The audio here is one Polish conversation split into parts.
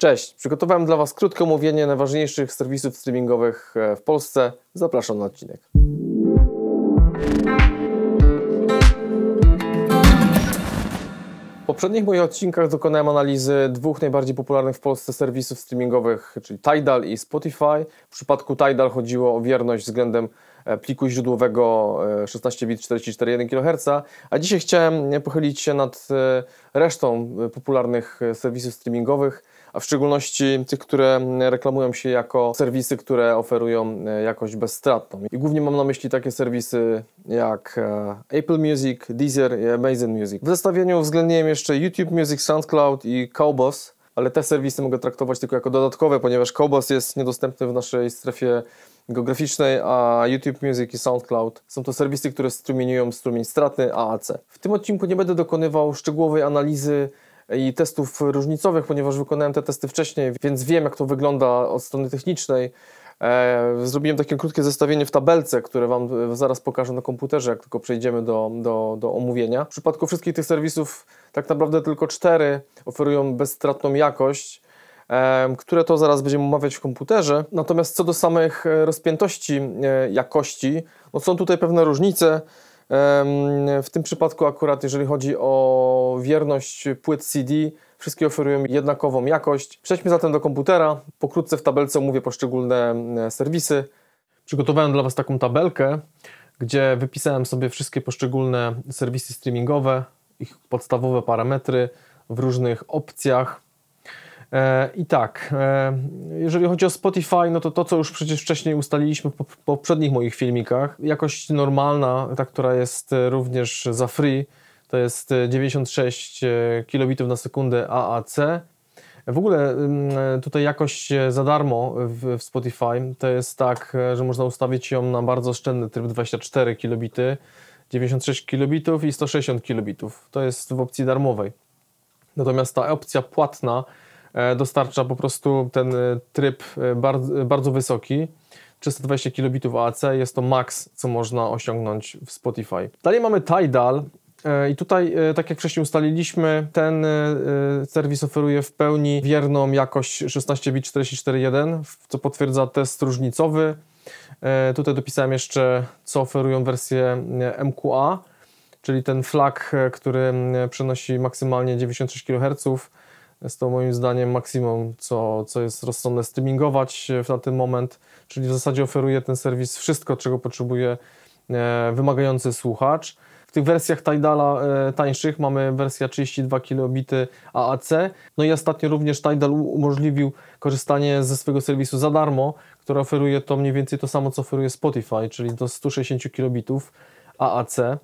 Cześć, przygotowałem dla Was krótkie omówienie najważniejszych serwisów streamingowych e, w Polsce. Zapraszam na odcinek. W poprzednich moich odcinkach dokonałem analizy dwóch najbardziej popularnych w Polsce serwisów streamingowych, czyli Tidal i Spotify. W przypadku Tidal chodziło o wierność względem e, pliku źródłowego 16 e, bit 44,1 kHz, a dzisiaj chciałem pochylić się nad resztą popularnych serwisów streamingowych a w szczególności tych, które reklamują się jako serwisy, które oferują e, jakość bezstratną. I głównie mam na myśli takie serwisy jak e, Apple Music, Deezer i Amazon Music. W zestawieniu uwzględniłem jeszcze YouTube Music, SoundCloud i Cowboss, ale te serwisy mogę traktować tylko jako dodatkowe, ponieważ Cowboss jest niedostępny w naszej strefie geograficznej, a YouTube Music i SoundCloud są to serwisy, które strumieniują strumień stratny AAC. W tym odcinku nie będę dokonywał szczegółowej analizy i testów różnicowych, ponieważ wykonałem te testy wcześniej, więc wiem, jak to wygląda od strony technicznej. E, zrobiłem takie krótkie zestawienie w tabelce, które Wam zaraz pokażę na komputerze, jak tylko przejdziemy do, do, do omówienia. W przypadku wszystkich tych serwisów tak naprawdę tylko cztery oferują bezstratną jakość, e, które to zaraz będziemy omawiać w komputerze. Natomiast co do samych e, rozpiętości jakości, no są tutaj pewne różnice. W tym przypadku akurat, jeżeli chodzi o wierność płyt CD, wszystkie oferują jednakową jakość. Przejdźmy zatem do komputera. Pokrótce w tabelce omówię poszczególne e, serwisy. Przygotowałem dla Was taką tabelkę, gdzie wypisałem sobie wszystkie poszczególne serwisy streamingowe, ich podstawowe parametry w różnych opcjach E, I tak, e, jeżeli chodzi o Spotify, no to to, co już przecież wcześniej ustaliliśmy po poprzednich moich filmikach, jakość normalna, ta, która jest e, również za free, to jest 96 kilobitów na sekundę AAC. W ogóle mm, tutaj jakość za darmo w Spotify to jest tak, że można ustawić ją na bardzo oszczędny tryb 24 kilobity, 96 kilobitów i 160 kilobitów. To jest w opcji darmowej. Natomiast ta opcja płatna E, dostarcza po prostu ten e, tryb e, bardzo, bardzo wysoki. 320 kilobitów AC, jest to maks, co można osiągnąć w Spotify. Dalej mamy Tidal, i tutaj, tak jak wcześniej ustaliliśmy, ten serwis oferuje w pełni wierną jakość 16bit441, co potwierdza test różnicowy. Tutaj dopisałem jeszcze, co oferują wersje MQA, czyli ten flag, który przenosi maksymalnie 96 kHz jest to moim zdaniem maksimum, co, co jest rozsądne streamingować na ten moment, czyli w zasadzie oferuje ten serwis wszystko, czego potrzebuje e, wymagający słuchacz. W tych wersjach Tidala e, tańszych mamy wersję 32 kilobity AAC. No i ostatnio również Tidal umożliwił korzystanie ze swojego serwisu za darmo, który oferuje to mniej więcej to samo, co oferuje Spotify, czyli do 160 kilobitów AAC, e,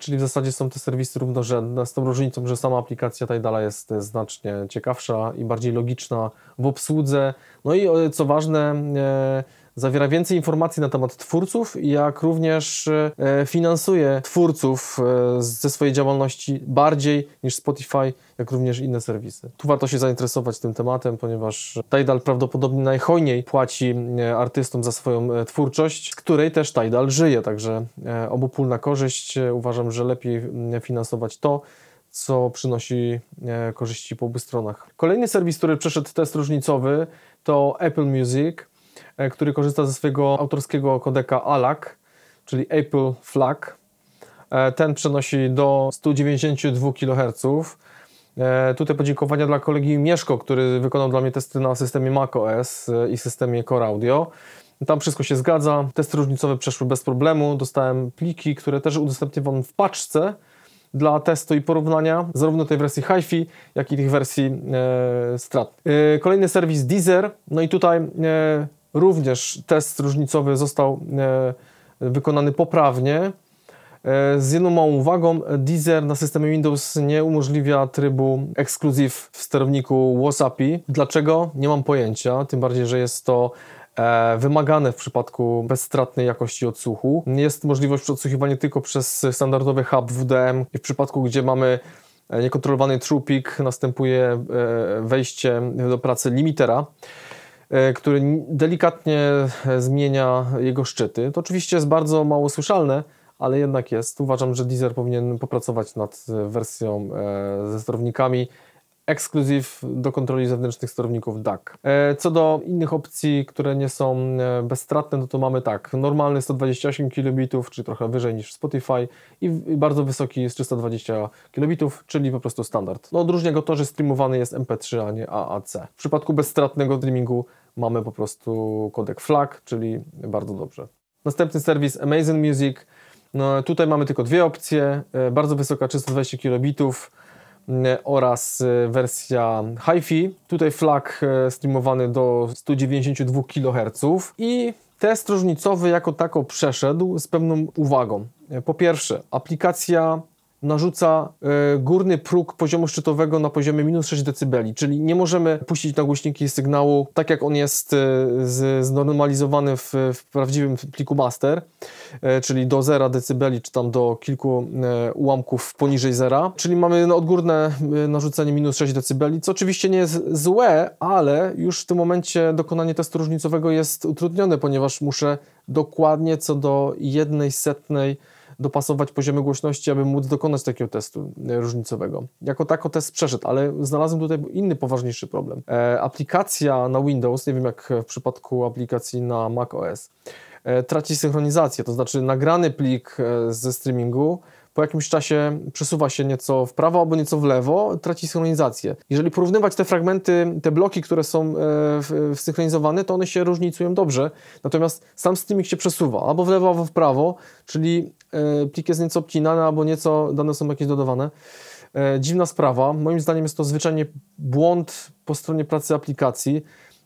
czyli w zasadzie są te serwisy równorzędne, z tą różnicą, że sama aplikacja Tidala jest znacznie ciekawsza i bardziej logiczna w obsłudze. No i e, co ważne, e, Zawiera więcej informacji na temat twórców, jak również e, finansuje twórców e, ze swojej działalności bardziej niż Spotify, jak również inne serwisy. Tu warto się zainteresować tym tematem, ponieważ Tidal prawdopodobnie najhojniej płaci e, artystom za swoją twórczość, z której też Tidal żyje, także obopólna korzyść. Uważam, że lepiej finansować to, co przynosi korzyści po obu stronach. Kolejny serwis, który przeszedł test różnicowy to Apple Music. E, który korzysta ze swojego autorskiego kodeka ALAC, czyli Apple FLAC. E, ten przenosi do 192 kHz. E, tutaj podziękowania dla kolegi Mieszko, który wykonał dla mnie testy na systemie macOS i systemie Core Audio. Tam wszystko się zgadza. Testy różnicowe przeszły bez problemu. Dostałem pliki, które też udostępniam w paczce dla testu i porównania, zarówno tej wersji HiFi, jak i tych wersji e, strat. E, kolejny serwis Deezer. No i tutaj e, Również test różnicowy został e, wykonany poprawnie. E, z jedną małą uwagą, Deezer na systemie Windows nie umożliwia trybu ekskluzyw w sterowniku WhatsAppi. Dlaczego? Nie mam pojęcia, tym bardziej, że jest to e, wymagane w przypadku bezstratnej jakości odsłuchu. Jest możliwość odsłuchiwania tylko przez standardowy hub WDM w przypadku, gdzie mamy niekontrolowany trupik, następuje wejście do pracy limitera. E, który delikatnie e, zmienia jego szczyty. To oczywiście jest bardzo mało słyszalne, ale jednak jest. Uważam, że Deezer powinien popracować nad e, wersją ze sterownikami, ekskluzyw do kontroli zewnętrznych sterowników DAC. E, co do innych opcji, które nie są e, bezstratne, no to mamy tak, normalny 128 kilobitów, czyli trochę wyżej niż Spotify i bardzo wysoki jest 320 kilobitów, czyli po prostu standard. No odróżnia go to, że streamowany jest MP3, a nie AAC. W przypadku bezstratnego streamingu mamy po prostu kodek FLAC, czyli bardzo dobrze. Następny serwis Amazon Music. No, tutaj mamy tylko dwie opcje, e, bardzo wysoka 320 kilobitów, oraz e, wersja HiFi. Tutaj flag e, streamowany do 192 kHz i test różnicowy jako tako przeszedł z pewną uwagą. E, po pierwsze, aplikacja narzuca e, górny próg poziomu szczytowego na poziomie minus 6 dB, czyli nie możemy puścić na głośniki sygnału tak jak on jest e, znormalizowany w, w prawdziwym pliku master, e, czyli do 0 dB, czy tam do kilku ułamków poniżej zera, czyli mamy no, odgórne narzucenie minus 6 dB, co oczywiście nie jest złe, ale już w tym momencie dokonanie testu różnicowego jest utrudnione, ponieważ muszę dokładnie co do jednej setnej dopasować poziomy głośności, aby móc dokonać takiego testu e, różnicowego. Jako tako test przeszedł, ale znalazłem tutaj inny poważniejszy problem. E, aplikacja na Windows, nie wiem jak w przypadku aplikacji na macOS, e, traci synchronizację, to znaczy nagrany plik e, ze streamingu po jakimś czasie przesuwa się nieco w prawo albo nieco w lewo, traci synchronizację. Jeżeli porównywać te fragmenty, te bloki, które są e, wsynchronizowane, to one się różnicują dobrze, natomiast sam streaming się przesuwa albo w lewo, albo w prawo, czyli E, plik jest nieco obcinany albo nieco dane są jakieś dodawane. E, dziwna sprawa. Moim zdaniem jest to zwyczajnie błąd po stronie pracy aplikacji.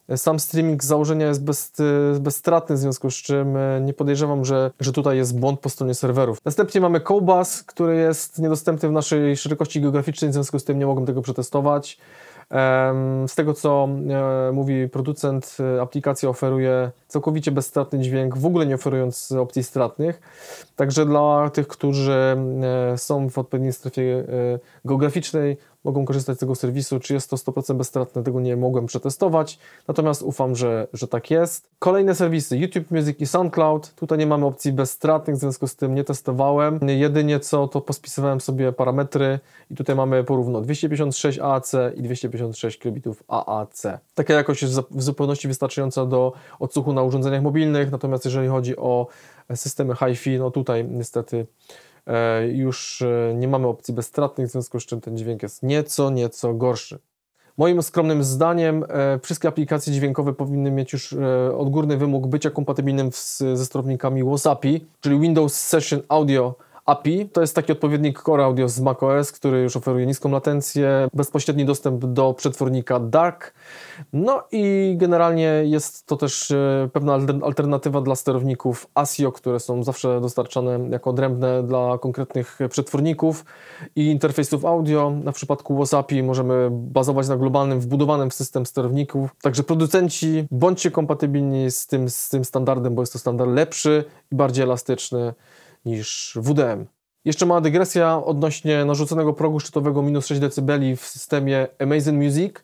E, sam streaming z założenia jest bez, bezstratny, w związku z czym nie podejrzewam, że, że tutaj jest błąd po stronie serwerów. Następnie mamy Cobas, który jest niedostępny w naszej szerokości geograficznej, w związku z tym nie mogłem tego przetestować. Z tego co e, mówi producent, e, aplikacja oferuje całkowicie bezstratny dźwięk, w ogóle nie oferując opcji stratnych. Także dla tych, którzy e, są w odpowiedniej strefie geograficznej, mogą korzystać z tego serwisu. Czy jest to 100% bezstratne, tego nie mogłem przetestować, natomiast ufam, że, że tak jest. Kolejne serwisy YouTube Music i SoundCloud. Tutaj nie mamy opcji bezstratnych, w związku z tym nie testowałem. Jedynie co, to pospisywałem sobie parametry i tutaj mamy porówno 256 AAC i 256 kilobitów AAC. Taka jakość jest w zupełności wystarczająca do odsłuchu na urządzeniach mobilnych, natomiast jeżeli chodzi o systemy HiFi, no tutaj niestety E, już e, nie mamy opcji bezstratnych, w związku z czym ten dźwięk jest nieco, nieco gorszy. Moim skromnym zdaniem e, wszystkie aplikacje dźwiękowe powinny mieć już odgórny wymóg bycia kompatybilnym z, ze sterownikami WhatsAppi, czyli Windows Session Audio API to jest taki odpowiednik Core Audio z macOS, który już oferuje niską latencję, bezpośredni dostęp do przetwornika DAC. No i generalnie jest to też e, pewna alternatywa dla sterowników ASIO, które są zawsze dostarczane jako odrębne dla konkretnych przetworników i interfejsów audio. Na przypadku WhatsAppi możemy bazować na globalnym, wbudowanym w system sterowników. Także producenci, bądźcie kompatybilni z tym, z tym standardem, bo jest to standard lepszy i bardziej elastyczny niż WDM. Jeszcze mała dygresja odnośnie narzuconego progu szczytowego minus 6 dB w systemie Amazing Music.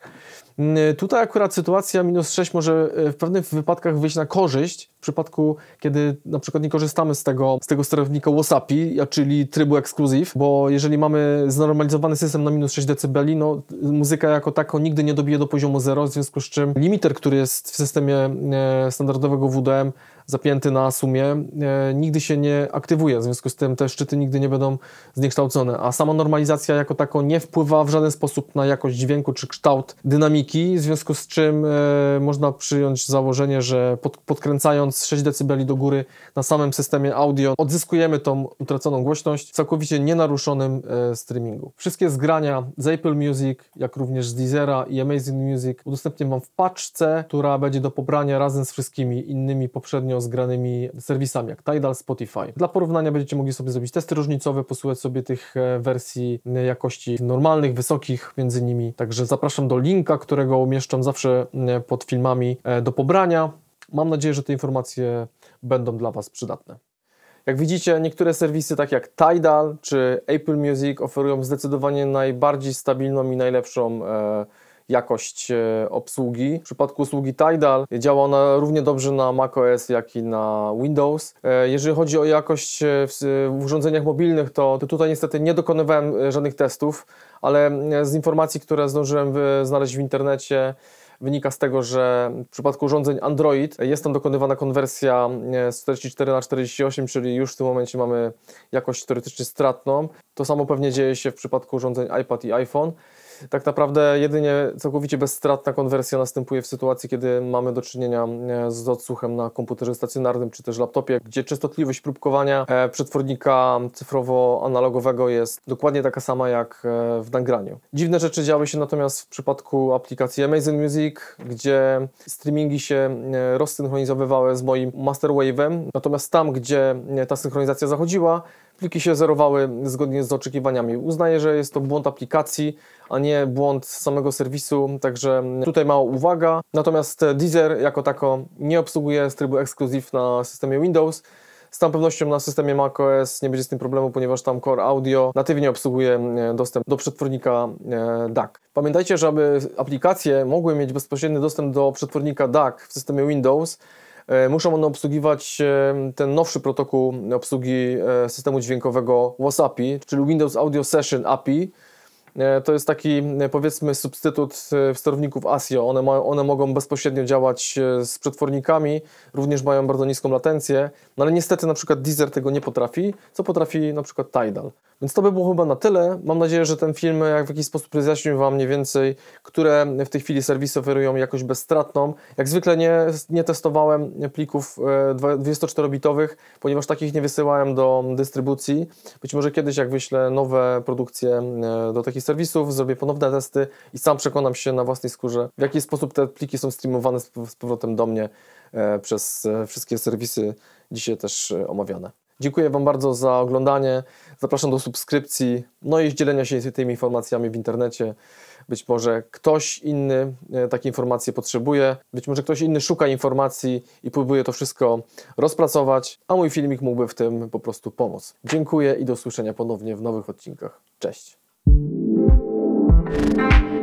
Y, tutaj akurat sytuacja minus 6 może y, w pewnych wypadkach wyjść na korzyść, w przypadku, kiedy na przykład nie korzystamy z tego, z tego sterownika WhatsAppi, czyli trybu ekskluzyw, bo jeżeli mamy znormalizowany system na minus 6 dB, no muzyka jako taka nigdy nie dobije do poziomu 0, w związku z czym limiter, który jest w systemie e, standardowego WDM zapięty na sumie, e, nigdy się nie aktywuje, w związku z tym te szczyty nigdy nie będą zniekształcone, a sama normalizacja jako taka nie wpływa w żaden sposób na jakość dźwięku czy kształt dynamiki w związku z czym e, można przyjąć założenie, że podkręcając 6 dB do góry na samym systemie audio odzyskujemy tą utraconą głośność w całkowicie nienaruszonym e, streamingu. Wszystkie zgrania z Apple Music, jak również z Deezera i Amazing Music udostępnię Wam w paczce, która będzie do pobrania razem z wszystkimi innymi poprzednio zgranymi serwisami, jak Tidal, Spotify. Dla porównania będziecie mogli sobie zrobić testy różnicowe, posłuchać sobie tych e, wersji jakości normalnych, wysokich między nimi. Także zapraszam do linka, który którego umieszczam zawsze e, pod filmami e, do pobrania. Mam nadzieję, że te informacje będą dla Was przydatne. Jak widzicie, niektóre serwisy, tak jak Tidal czy Apple Music, oferują zdecydowanie najbardziej stabilną i najlepszą e, jakość e, obsługi. W przypadku usługi Tidal działa ona równie dobrze na macOS, jak i na Windows. E, jeżeli chodzi o jakość e, w urządzeniach mobilnych, to tutaj niestety nie dokonywałem żadnych testów, ale z informacji, które zdążyłem znaleźć w internecie, wynika z tego, że w przypadku urządzeń Android jest tam dokonywana konwersja z 44 na 48, czyli już w tym momencie mamy jakość teoretycznie stratną. To samo pewnie dzieje się w przypadku urządzeń iPad i iPhone tak naprawdę jedynie całkowicie bezstratna konwersja następuje w sytuacji, kiedy mamy do czynienia e, z odsłuchem na komputerze stacjonarnym czy też laptopie, gdzie częstotliwość próbkowania e, przetwornika cyfrowo-analogowego jest dokładnie taka sama jak e, w nagraniu. Dziwne rzeczy działy się natomiast w przypadku aplikacji Amazon Music, gdzie streamingi się rozsynchronizowywały z moim Master Wave'em, natomiast tam, gdzie ta synchronizacja zachodziła, Pliki się zerowały zgodnie z oczekiwaniami. Uznaję, że jest to błąd aplikacji, a nie błąd samego serwisu, także tutaj mała uwaga. Natomiast Deezer jako tako nie obsługuje z trybu ekskluzyw na systemie Windows. Z całą pewnością na systemie macOS nie będzie z tym problemu, ponieważ tam Core Audio natywnie obsługuje e, dostęp do przetwornika e, DAC. Pamiętajcie, że aby aplikacje mogły mieć bezpośredni dostęp do przetwornika DAC w systemie Windows, E, muszą one obsługiwać e, ten nowszy protokół obsługi e, systemu dźwiękowego WhatsAppi, czyli Windows Audio Session API, E, to jest taki e, powiedzmy substytut e, w sterowników ASIO. One, mają, one mogą bezpośrednio działać z przetwornikami, również mają bardzo niską latencję, no ale niestety na przykład Deezer tego nie potrafi, co potrafi na przykład Tidal. Więc to by było chyba na tyle. Mam nadzieję, że ten film jak w jakiś sposób rozjaśnił Wam mniej więcej, które w tej chwili serwisy oferują jakoś bezstratną. Jak zwykle nie, nie testowałem plików 24-bitowych, ponieważ takich nie wysyłałem do dystrybucji. Być może kiedyś jak wyślę nowe produkcje do takich serwisów, zrobię ponowne testy i sam przekonam się na własnej skórze, w jaki sposób te pliki są streamowane z powrotem do mnie e, przez e, wszystkie serwisy dzisiaj też e, omawiane. Dziękuję Wam bardzo za oglądanie. Zapraszam do subskrypcji, no i dzielenia się tymi informacjami w internecie. Być może ktoś inny takie informacje potrzebuje, być może ktoś inny szuka informacji i próbuje to wszystko rozpracować, a mój filmik mógłby w tym po prostu pomóc. Dziękuję i do usłyszenia ponownie w nowych odcinkach. Cześć! Thank you.